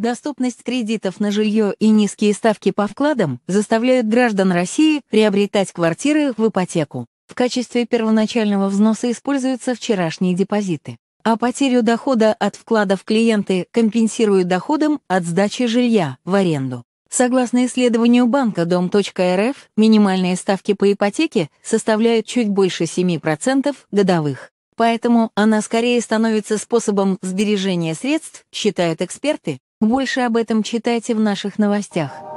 Доступность кредитов на жилье и низкие ставки по вкладам заставляют граждан России приобретать квартиры в ипотеку. В качестве первоначального взноса используются вчерашние депозиты. А потерю дохода от вкладов клиенты компенсируют доходом от сдачи жилья в аренду. Согласно исследованию банка Дом.рф, минимальные ставки по ипотеке составляют чуть больше 7% годовых. Поэтому она скорее становится способом сбережения средств, считают эксперты, больше об этом читайте в наших новостях.